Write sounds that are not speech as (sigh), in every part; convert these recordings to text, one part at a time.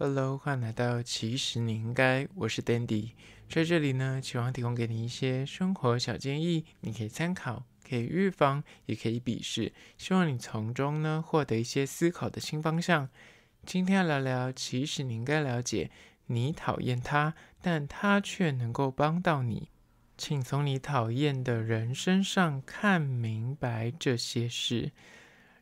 Hello，欢迎来到其实你应该，我是 Dandy，在这里呢，希望提供给你一些生活小建议，你可以参考，可以预防，也可以鄙视，希望你从中呢获得一些思考的新方向。今天要聊聊，其实你应该了解，你讨厌他，但他却能够帮到你，请从你讨厌的人身上看明白这些事。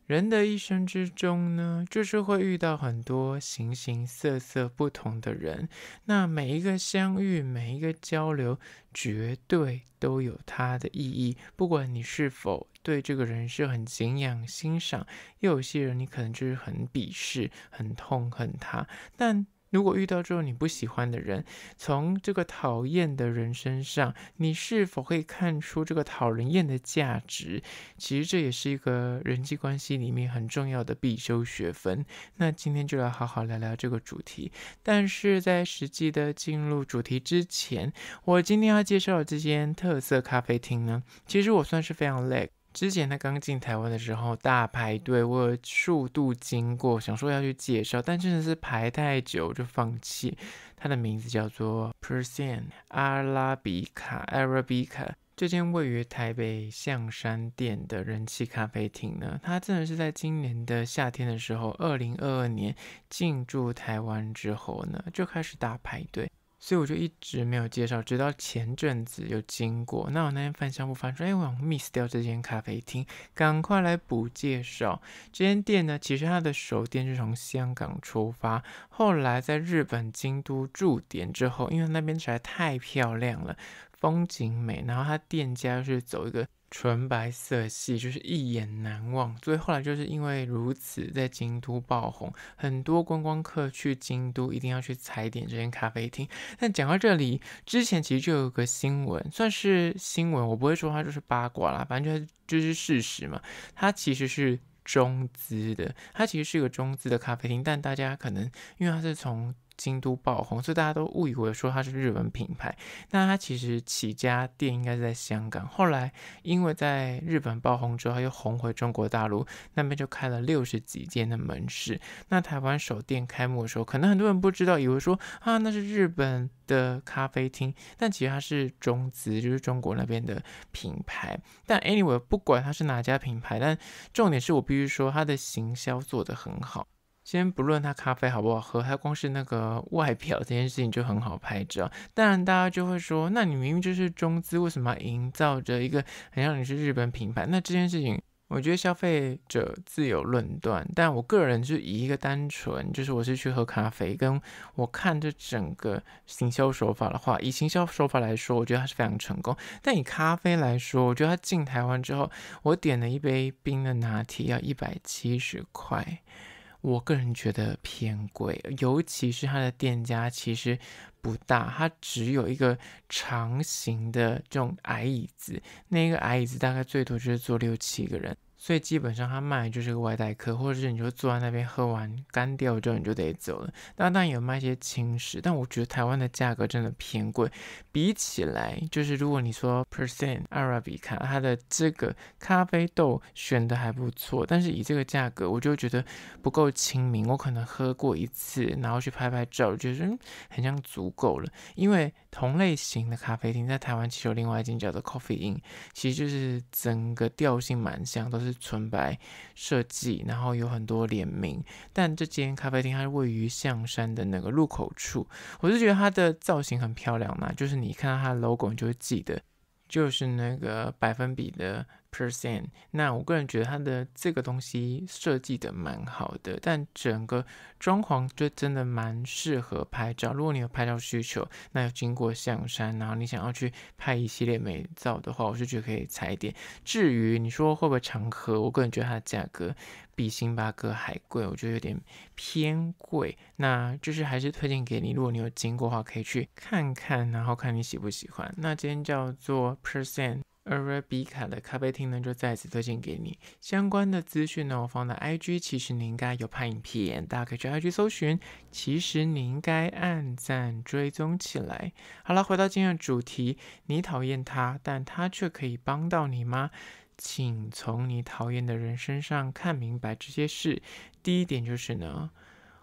人的一生之中呢，就是会遇到很多形形色色不同的人。那每一个相遇，每一个交流，绝对都有它的意义。不管你是否对这个人是很敬仰、欣赏，又有些人你可能就是很鄙视、很痛恨他，但。如果遇到这种你不喜欢的人，从这个讨厌的人身上，你是否可以看出这个讨人厌的价值？其实这也是一个人际关系里面很重要的必修学分。那今天就来好好聊聊这个主题。但是在实际的进入主题之前，我今天要介绍的这间特色咖啡厅呢，其实我算是非常 lag，之前他刚进台湾的时候，大排队，我数度经过，想说要去介绍，但真的是排太久就放弃。它的名字叫做 p e r c e n 阿拉比卡 （Arabica）。这间位于台北象山店的人气咖啡厅呢，它真的是在今年的夏天的时候，二零二二年进驻台湾之后呢，就开始大排队。所以我就一直没有介绍，直到前阵子有经过，那我那天翻箱不翻出，哎，我 miss 掉这间咖啡厅，赶快来补介绍。这间店呢，其实它的首店是从香港出发，后来在日本京都驻点之后，因为那边实在太漂亮了，风景美，然后它店家是走一个。纯白色系就是一眼难忘，所以后来就是因为如此，在京都爆红，很多观光客去京都一定要去踩点这间咖啡厅。但讲到这里，之前其实就有个新闻，算是新闻，我不会说它就是八卦啦，反正就是事实嘛。它其实是中资的，它其实是一个中资的咖啡厅，但大家可能因为它是从京都爆红，所以大家都误以为说它是日本品牌。那它其实起家店应该是在香港，后来因为在日本爆红之后，又红回中国大陆那边就开了六十几间的门市。那台湾首店开幕的时候，可能很多人不知道，以为说啊那是日本的咖啡厅，但其实它是中资，就是中国那边的品牌。但 anyway 不管它是哪家品牌，但重点是我必须说它的行销做得很好。先不论它咖啡好不好喝，它光是那个外表这件事情就很好拍照。当然，大家就会说，那你明明就是中资，为什么要营造着一个很像你是日本品牌？那这件事情，我觉得消费者自有论断。但我个人就以一个单纯，就是我是去喝咖啡，跟我看这整个行销手法的话，以行销手法来说，我觉得它是非常成功。但以咖啡来说，我觉得它进台湾之后，我点了一杯冰的拿铁，要一百七十块。我个人觉得偏贵，尤其是它的店家其实不大，它只有一个长形的这种矮椅子，那个矮椅子大概最多就是坐六七个人。所以基本上他卖就是个外带客，或者是你就坐在那边喝完干掉之后你就得走了。当然有卖一些轻食，但我觉得台湾的价格真的偏贵。比起来，就是如果你说 percent a r a b i c 它的这个咖啡豆选的还不错，但是以这个价格，我就觉得不够亲民。我可能喝过一次，然后去拍拍照，觉得好像足够了，因为。同类型的咖啡厅在台湾其实有另外一间叫做 Coffee In，其实就是整个调性蛮像，都是纯白设计，然后有很多联名。但这间咖啡厅它位于象山的那个入口处，我是觉得它的造型很漂亮嘛，就是你看到它 logo 你就会记得，就是那个百分比的。percent，那我个人觉得它的这个东西设计的蛮好的，但整个装潢就真的蛮适合拍照。如果你有拍照需求，那要经过象山，然后你想要去拍一系列美照的话，我是觉得可以踩点。至于你说会不会常合，我个人觉得它的价格比星巴克还贵，我觉得有点偏贵。那就是还是推荐给你，如果你有经过的话，可以去看看，然后看你喜不喜欢。那今天叫做 percent。阿尔比卡的咖啡厅呢，就再次推荐给你。相关的资讯呢，我放在 IG，其实你应该有拍影片，大家可以去 IG 搜寻。其实你应该暗赞追踪起来。好了，回到今天的主题，你讨厌他，但他却可以帮到你吗？请从你讨厌的人身上看明白这些事。第一点就是呢，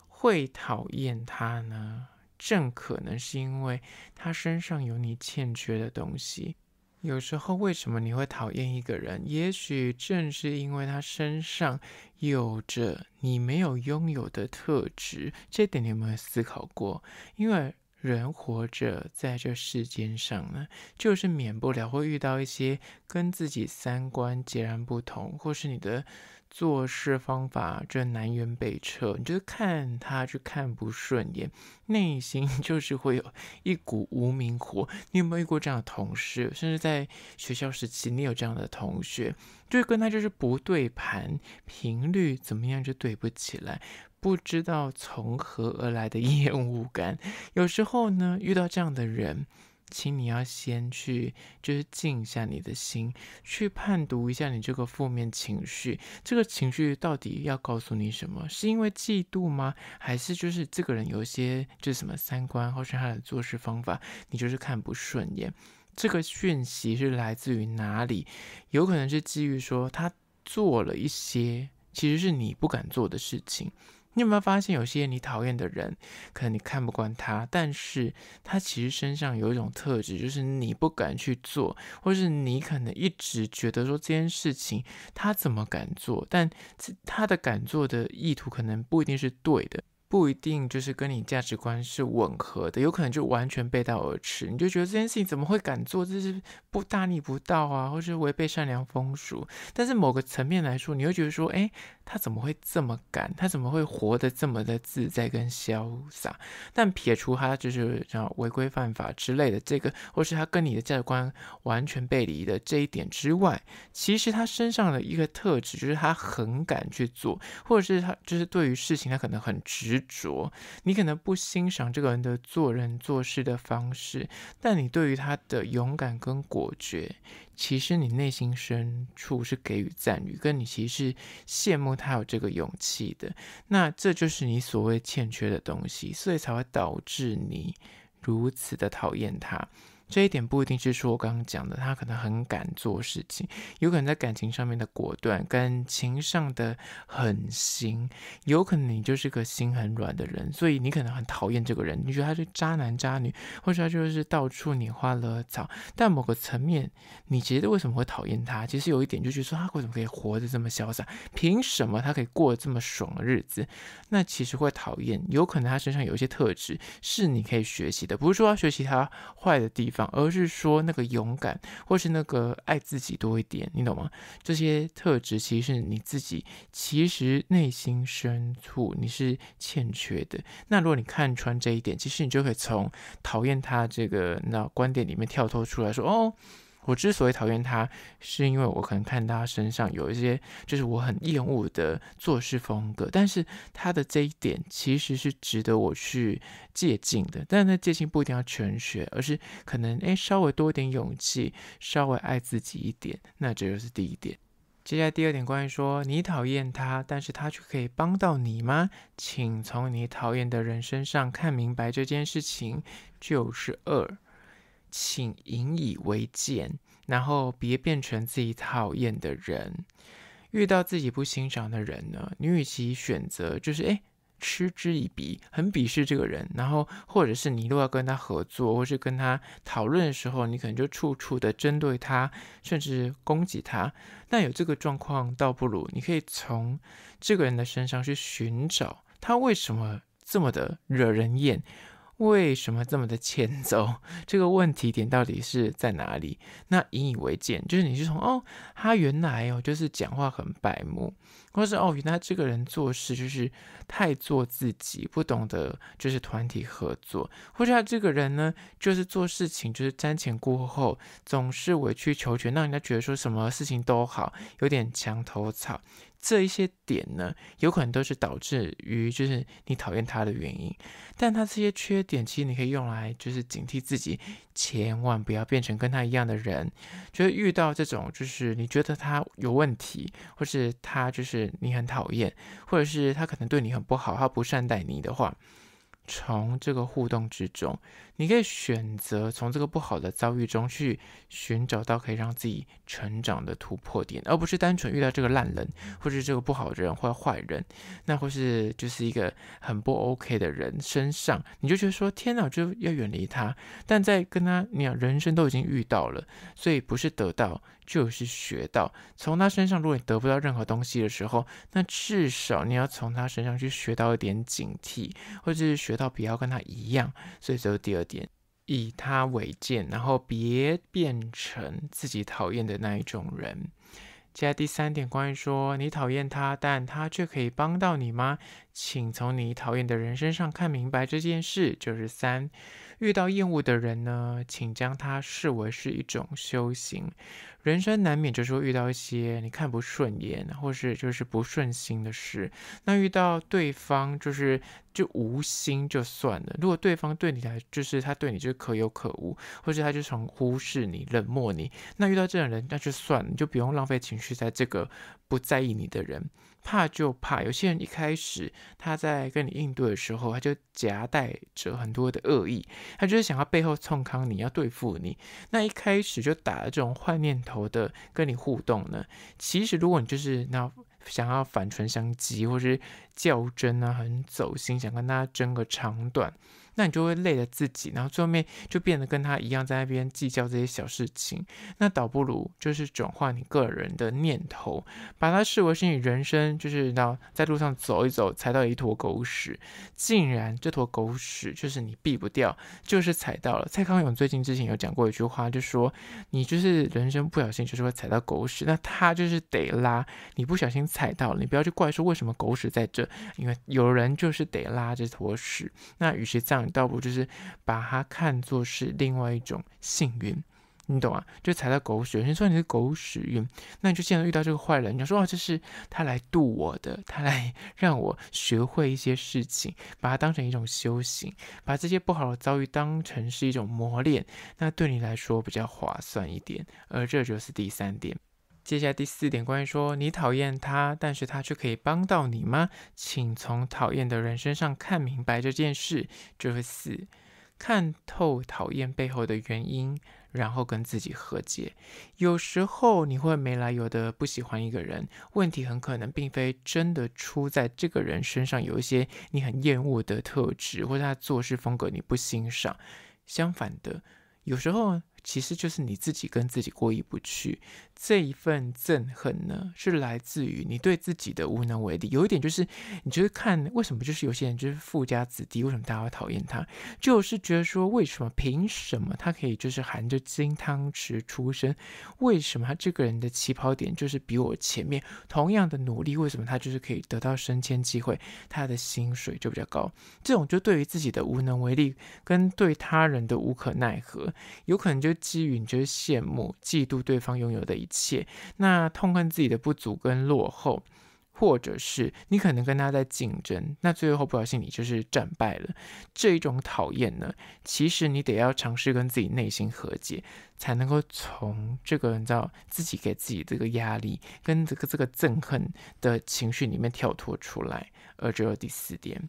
会讨厌他呢，正可能是因为他身上有你欠缺的东西。有时候，为什么你会讨厌一个人？也许正是因为他身上有着你没有拥有的特质，这点你有没有思考过？因为人活着在这世间上呢，就是免不了会遇到一些跟自己三观截然不同，或是你的。做事方法这南辕北辙，你就是看他就看不顺眼，内心 (laughs) 就是会有一股无名火。你有没有遇过这样的同事？甚至在学校时期，你有这样的同学，就跟他就是不对盘，频率怎么样就对不起来，不知道从何而来的 (laughs) 厌恶感。有时候呢，遇到这样的人。请你要先去，就是静一下你的心，去判读一下你这个负面情绪，这个情绪到底要告诉你什么？是因为嫉妒吗？还是就是这个人有一些就是什么三观，或是他的做事方法，你就是看不顺眼？这个讯息是来自于哪里？有可能是基于说他做了一些其实是你不敢做的事情。你有没有发现，有些你讨厌的人，可能你看不惯他，但是他其实身上有一种特质，就是你不敢去做，或是你可能一直觉得说这件事情他怎么敢做，但他的敢做的意图可能不一定是对的。不一定就是跟你价值观是吻合的，有可能就完全背道而驰。你就觉得这件事情怎么会敢做？这是不大逆不道啊，或是违背善良风俗。但是某个层面来说，你又觉得说，哎，他怎么会这么敢？他怎么会活得这么的自在跟潇洒？但撇除他就是像违规犯法之类的这个，或是他跟你的价值观完全背离的这一点之外，其实他身上的一个特质就是他很敢去做，或者是他就是对于事情他可能很执。着，你可能不欣赏这个人的做人做事的方式，但你对于他的勇敢跟果决，其实你内心深处是给予赞誉，跟你其实是羡慕他有这个勇气的。那这就是你所谓欠缺的东西，所以才会导致你如此的讨厌他。这一点不一定是说我刚刚讲的，他可能很敢做事情，有可能在感情上面的果断、感情上的狠心，有可能你就是个心很软的人，所以你可能很讨厌这个人，你觉得他是渣男渣女，或者他就是到处你花惹草。但某个层面，你觉得为什么会讨厌他？其实有一点就是说，他为什么可以活得这么潇洒？凭什么他可以过得这么爽的日子？那其实会讨厌，有可能他身上有一些特质是你可以学习的，不是说要学习他坏的地方。而是说那个勇敢，或是那个爱自己多一点，你懂吗？这些特质其实是你自己，其实内心深处你是欠缺的。那如果你看穿这一点，其实你就可以从讨厌他这个那观点里面跳脱出来，说哦。我之所以讨厌他，是因为我可能看他身上有一些就是我很厌恶的做事风格，但是他的这一点其实是值得我去借鉴的。但是那借鉴不一定要全学，而是可能诶稍微多一点勇气，稍微爱自己一点，那这就是第一点。接下来第二点，关于说你讨厌他，但是他却可以帮到你吗？请从你讨厌的人身上看明白这件事情，就是二。请引以为鉴，然后别变成自己讨厌的人。遇到自己不欣赏的人呢，你与其选择就是哎嗤之以鼻，很鄙视这个人，然后或者是你如果要跟他合作，或是跟他讨论的时候，你可能就处处的针对他，甚至攻击他。那有这个状况，倒不如你可以从这个人的身上去寻找他为什么这么的惹人厌。为什么这么的欠揍？这个问题点到底是在哪里？那引以为鉴，就是你是从哦，他原来哦就是讲话很白目，或是哦原来这个人做事就是太做自己，不懂得就是团体合作，或是他这个人呢就是做事情就是瞻前顾后，总是委曲求全，让人家觉得说什么事情都好，有点墙头草。这一些点呢，有可能都是导致于就是你讨厌他的原因，但他这些缺点其实你可以用来就是警惕自己，千万不要变成跟他一样的人。就是遇到这种就是你觉得他有问题，或是他就是你很讨厌，或者是他可能对你很不好，他不善待你的话。从这个互动之中，你可以选择从这个不好的遭遇中去寻找到可以让自己成长的突破点，而不是单纯遇到这个烂人，或是这个不好人或坏人，那或是就是一个很不 OK 的人身上，你就觉得说天哪，就要远离他。但在跟他，你人生都已经遇到了，所以不是得到。就是学到从他身上，如果你得不到任何东西的时候，那至少你要从他身上去学到一点警惕，或者是学到不要跟他一样。所以这是第二点，以他为鉴，然后别变成自己讨厌的那一种人。接下来第三点，关于说你讨厌他，但他却可以帮到你吗？请从你讨厌的人身上看明白这件事。就是三。遇到厌恶的人呢，请将他视为是一种修行。人生难免就是会遇到一些你看不顺眼，或是就是不顺心的事。那遇到对方就是就无心就算了。如果对方对你来就是他对你就是可有可无，或者他就常忽视你、冷漠你，那遇到这种人那就算，了，你就不用浪费情绪在这个不在意你的人。怕就怕有些人一开始他在跟你应对的时候，他就夹带着很多的恶意，他就是想要背后冲康你，要对付你。那一开始就打了这种坏念头的跟你互动呢，其实如果你就是那想要反唇相讥，或是较真啊，很走心，想跟他争个长短。那你就会累了自己，然后最后面就变得跟他一样，在那边计较这些小事情。那倒不如就是转化你个人的念头，把它视为是你人生，就是后在路上走一走，踩到一坨狗屎，竟然这坨狗屎就是你避不掉，就是踩到了。蔡康永最近之前有讲过一句话，就说你就是人生不小心就是会踩到狗屎，那他就是得拉，你不小心踩到了，你不要去怪说为什么狗屎在这，因为有人就是得拉这坨屎。那与其这样。倒不就是把它看作是另外一种幸运，你懂啊？就踩到狗屎运，虽然你是狗屎运，那你就现在遇到这个坏人，你要说啊，这是他来渡我的，他来 (laughs) 让我学会一些事情，把它当成一种修行，把这些不好的遭遇当成是一种磨练，那对你来说比较划算一点。而这就是第三点。接下来第四点，关于说你讨厌他，但是他却可以帮到你吗？请从讨厌的人身上看明白这件事，就是四，看透讨厌背后的原因，然后跟自己和解。有时候你会没来由的不喜欢一个人，问题很可能并非真的出在这个人身上，有一些你很厌恶的特质，或者他做事风格你不欣赏。相反的，有时候其实就是你自己跟自己过意不去。这一份憎恨呢，是来自于你对自己的无能为力。有一点就是，你就是看为什么就是有些人就是富家子弟，为什么大家会讨厌他？就是觉得说，为什么凭什么他可以就是含着金汤匙出生？为什么他这个人的起跑点就是比我前面同样的努力，为什么他就是可以得到升迁机会，他的薪水就比较高？这种就对于自己的无能为力跟对他人的无可奈何，有可能就基于你就是羡慕、嫉妒对方拥有的。一切，那痛恨自己的不足跟落后，或者是你可能跟他在竞争，那最后不小心你就是战败了。这一种讨厌呢，其实你得要尝试跟自己内心和解，才能够从这个你知道自己给自己这个压力跟这个这个憎恨的情绪里面跳脱出来。而只有第四点。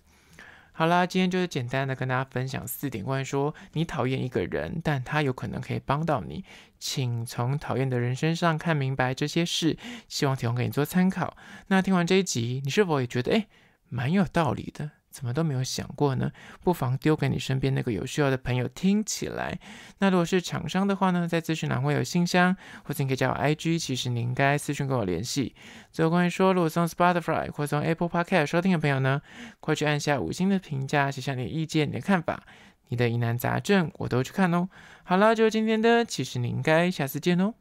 好啦，今天就是简单的跟大家分享四点，关于说你讨厌一个人，但他有可能可以帮到你，请从讨厌的人身上看明白这些事，希望提供给你做参考。那听完这一集，你是否也觉得哎，蛮有道理的？怎么都没有想过呢？不妨丢给你身边那个有需要的朋友听起来。那如果是厂商的话呢，在资讯栏会有信箱，或者你可以加我 IG。其实你应该私讯跟我联系。最后关于说，如果从 Spotify 或从 Apple Podcast 收听的朋友呢，快去按下五星的评价，写下你的意见、你的看法、你的疑难杂症，我都去看哦。好了，就今天的，其实你应该下次见哦。